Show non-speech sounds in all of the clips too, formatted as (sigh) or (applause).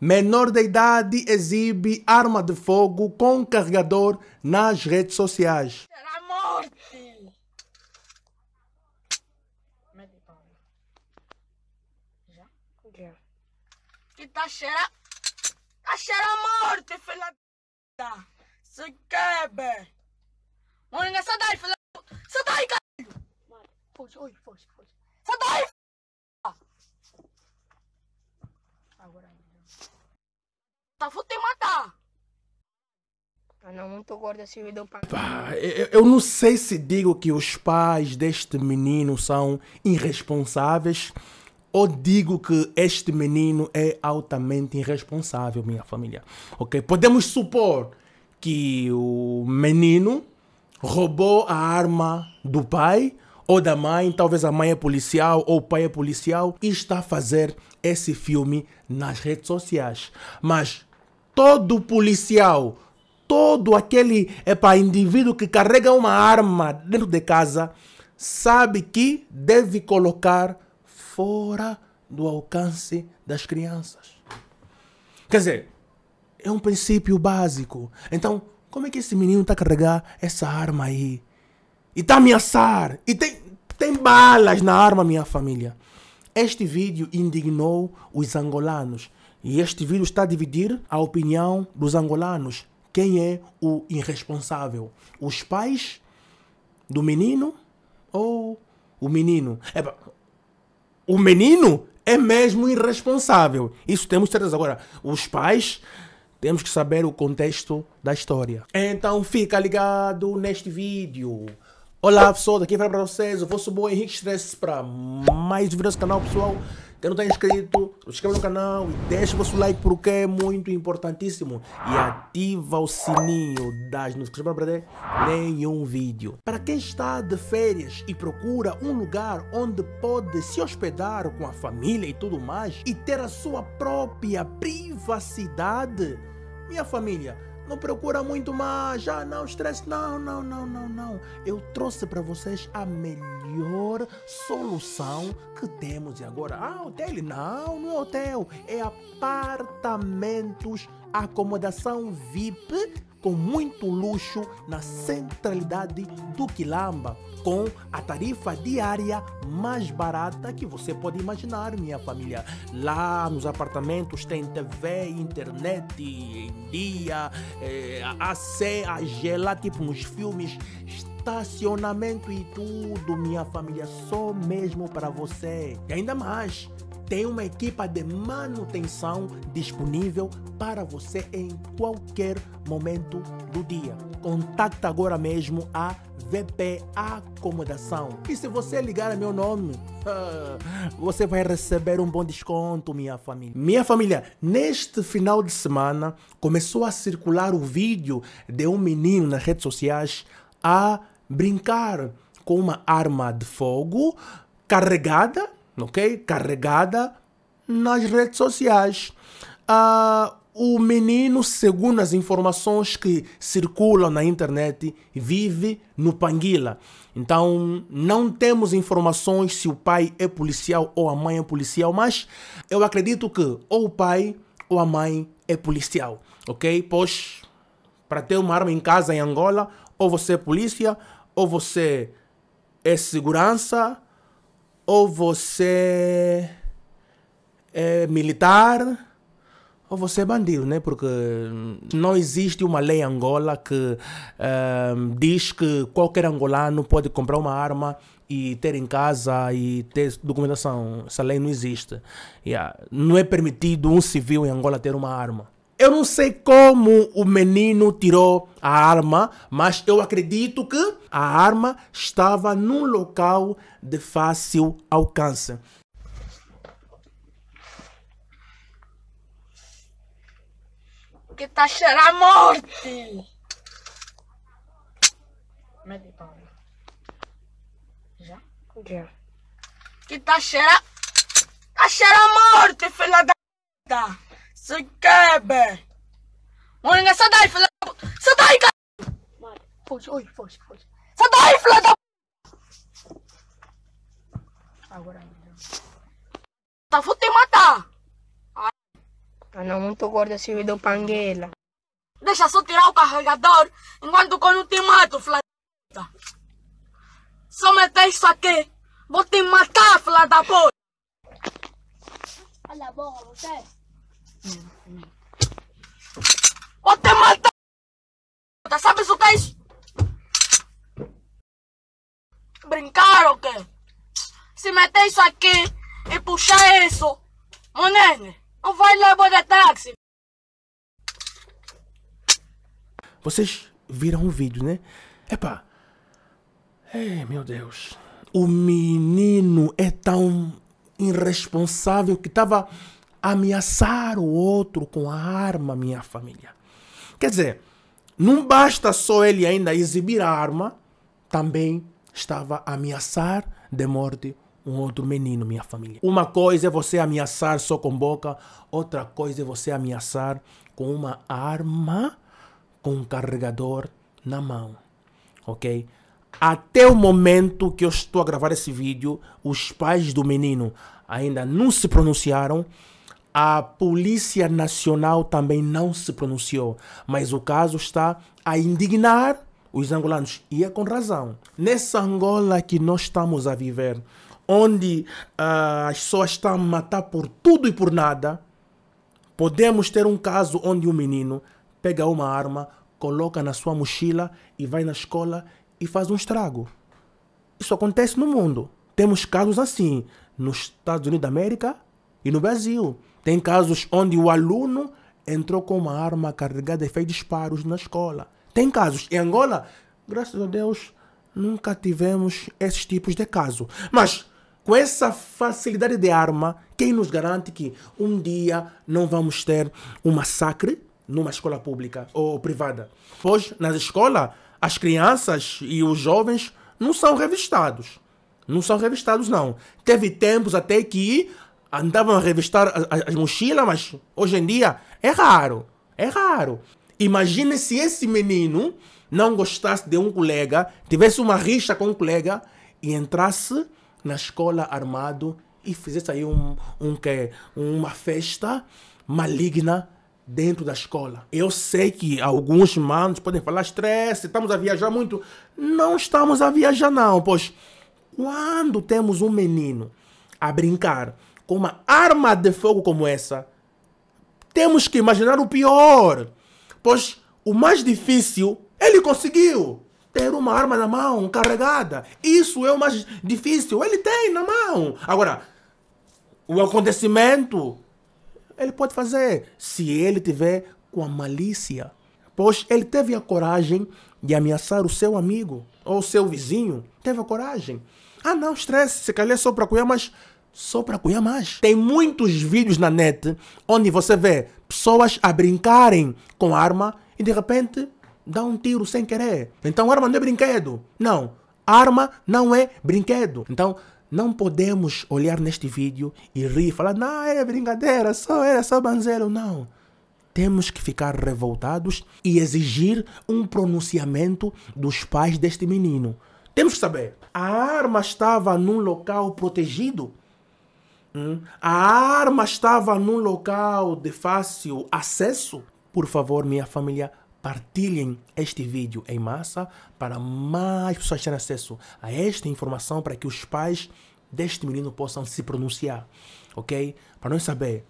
Menor de idade exibe arma de fogo com carregador nas redes sociais. Será morte! Já? Já. Que tá cheira... Tá cheira morte, filha da... Se quebra! Moringa, é sai daí, filha da... Sai daí, caralho! Foge, foge, foge. Sai daí, filha! Agora não tá, vou te matar. Ah, não, muito gordo assim me deu pra... Eu não sei se digo que os pais deste menino são irresponsáveis ou digo que este menino é altamente irresponsável, minha família. Ok? Podemos supor que o menino roubou a arma do pai ou da mãe, talvez a mãe é policial ou o pai é policial e está a fazer esse filme nas redes sociais. Mas todo policial, todo aquele epa, indivíduo que carrega uma arma dentro de casa, sabe que deve colocar fora do alcance das crianças. Quer dizer, é um princípio básico. Então, como é que esse menino está a carregar essa arma aí? E está a ameaçar? E tem, tem balas na arma, minha família. Este vídeo indignou os angolanos. E este vídeo está a dividir a opinião dos angolanos. Quem é o irresponsável? Os pais do menino ou o menino? É, o menino é mesmo irresponsável. Isso temos certeza. Agora, os pais temos que saber o contexto da história. Então fica ligado neste vídeo. Olá pessoal, daqui para vocês, o vosso bom Henrique Stress para mais vídeos do canal pessoal. Quem não está inscrito, inscreva no canal e deixe o seu like porque é muito importantíssimo. E ativa o sininho das notificações para perder nenhum vídeo. Para quem está de férias e procura um lugar onde pode se hospedar com a família e tudo mais e ter a sua própria privacidade, minha família, não procura muito mais. Já ah, não estresse. Não, não, não, não, não. Eu trouxe para vocês a melhor solução que temos e agora. Ah, hotel? Não, não é hotel. É apartamentos, acomodação VIP com muito luxo na centralidade do Quilamba, com a tarifa diária mais barata que você pode imaginar, minha família. Lá nos apartamentos tem TV, internet em dia, é, AC, AG, tipo nos filmes, estacionamento e tudo, minha família, só mesmo para você. E ainda mais tem uma equipa de manutenção disponível para você em qualquer momento do dia. Contacta agora mesmo a VP Acomodação. E se você ligar a meu nome, (laughs) você vai receber um bom desconto, minha família. Minha família, neste final de semana começou a circular o vídeo de um menino nas redes sociais a brincar com uma arma de fogo carregada ok? Carregada nas redes sociais. Uh, o menino, segundo as informações que circulam na internet, vive no Panguila. Então, não temos informações se o pai é policial ou a mãe é policial, mas eu acredito que ou o pai ou a mãe é policial, ok? Pois, para ter uma arma em casa em Angola, ou você é polícia, ou você é segurança, ou você é militar ou você é bandido, né? Porque não existe uma lei em Angola que uh, diz que qualquer angolano pode comprar uma arma e ter em casa e ter documentação. Essa lei não existe. Yeah. Não é permitido um civil em Angola ter uma arma. Eu não sei como o menino tirou a arma, mas eu acredito que a arma estava num local de fácil alcance. Que tá cheirando a morte! Mete palma. Já? Já. Que tá cheirando... Tá cheirando a morte, filha da... Zancaba! Moringa, sai daí, filha da puta! Sai daí, cara! Mano, foge, oi, foge, foge! Sai daí, filha da Agora, é meu Tá, vou te matar! Ai. Tá não, muito gordo esse vídeo, panguela. Deixa só tirar o carregador enquanto que eu não te mato, filha da puta! Só meter isso aqui! Vou te matar, filha da puta! Cala a boca, você! Vou te matar! sabe o que é isso? Brincar o quê? Se meter isso aqui e puxar isso, monene, não vai levar de táxi. Vocês viram o vídeo, né? Epa! Ei, é, meu Deus. O menino é tão irresponsável que estava ameaçar o outro com a arma, minha família. Quer dizer, não basta só ele ainda exibir a arma, também estava a ameaçar de morte um outro menino, minha família. Uma coisa é você ameaçar só com boca, outra coisa é você ameaçar com uma arma com um carregador na mão, ok? Até o momento que eu estou a gravar esse vídeo, os pais do menino ainda não se pronunciaram a Polícia Nacional também não se pronunciou, mas o caso está a indignar os angolanos, e é com razão. Nessa Angola que nós estamos a viver, onde uh, as pessoas estão a matar por tudo e por nada, podemos ter um caso onde um menino pega uma arma, coloca na sua mochila e vai na escola e faz um estrago. Isso acontece no mundo. Temos casos assim nos Estados Unidos da América e no Brasil. Tem casos onde o aluno entrou com uma arma carregada e fez disparos na escola. Tem casos. Em Angola, graças a Deus, nunca tivemos esses tipos de caso. Mas com essa facilidade de arma, quem nos garante que um dia não vamos ter um massacre numa escola pública ou privada? Pois, nas escolas, as crianças e os jovens não são revistados. Não são revistados, não. Teve tempos até que andavam a revistar as, as mochilas, mas hoje em dia é raro. É raro. Imagine se esse menino não gostasse de um colega, tivesse uma rixa com um colega e entrasse na escola armado e fizesse aí um, um que uma festa maligna dentro da escola. Eu sei que alguns manos podem falar estresse, estamos a viajar muito. Não estamos a viajar não, pois quando temos um menino a brincar com uma arma de fogo como essa, temos que imaginar o pior. Pois o mais difícil ele conseguiu. Ter uma arma na mão, carregada. Isso é o mais difícil. Ele tem na mão. Agora, o acontecimento, ele pode fazer se ele tiver com a malícia. Pois ele teve a coragem de ameaçar o seu amigo ou o seu vizinho. Teve a coragem. Ah, não, estresse. Se calhar é só para cuidar, mas só para cunhar mais. Tem muitos vídeos na net onde você vê pessoas a brincarem com arma e de repente dá um tiro sem querer. Então arma não é brinquedo. Não, arma não é brinquedo. Então não podemos olhar neste vídeo e rir, e falar, não, era brincadeira, só era só banzeiro, não. Temos que ficar revoltados e exigir um pronunciamento dos pais deste menino. Temos que saber, a arma estava num local protegido? Hum? A arma estava num local de fácil acesso? Por favor, minha família, partilhem este vídeo em massa para mais pessoas terem acesso a esta informação para que os pais deste menino possam se pronunciar, ok? Para nós saber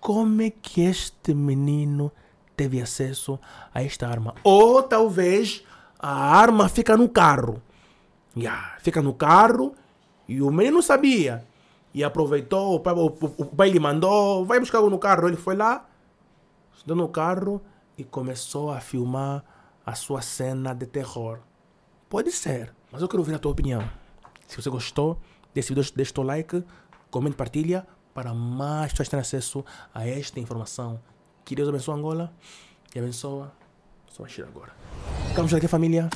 como é que este menino teve acesso a esta arma. Ou talvez a arma fica no carro. Yeah, fica no carro e o menino não sabia. E aproveitou, o pai, o, o pai lhe mandou, vai buscar algo no carro. Ele foi lá, sentou no carro e começou a filmar a sua cena de terror. Pode ser, mas eu quero ouvir a tua opinião. Se você gostou desse vídeo, deixa o like, comente, partilha, para mais pessoas terem acesso a esta informação. Que Deus abençoe Angola e abençoa. Só agora. Estamos aqui, família.